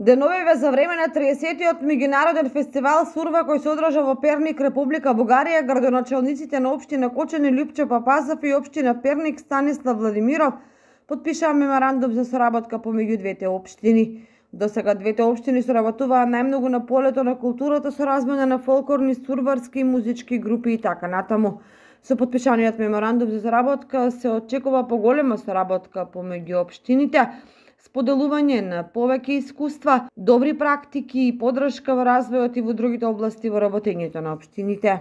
Деновиве за време на 30-тиот меѓународен фестивал Сурва кој се одржа во Перник, Република Бугарија, градоначалниците на општина Кочани Лјупче Папазов и општина Перник Станислав Владимиров потпишаа меморандум за соработка помеѓу двете општини. До сега двете општини соработуваа најмногу на полето на културата со размена на фолклорни, сурварски и музички групи и така натаму. Со подпишаниот меморандум за соработка се очекува поголема соработка помеѓу општините, споделување на повеќе искуства, добри практики и подршка во развојот и во другите области во работењето на општините.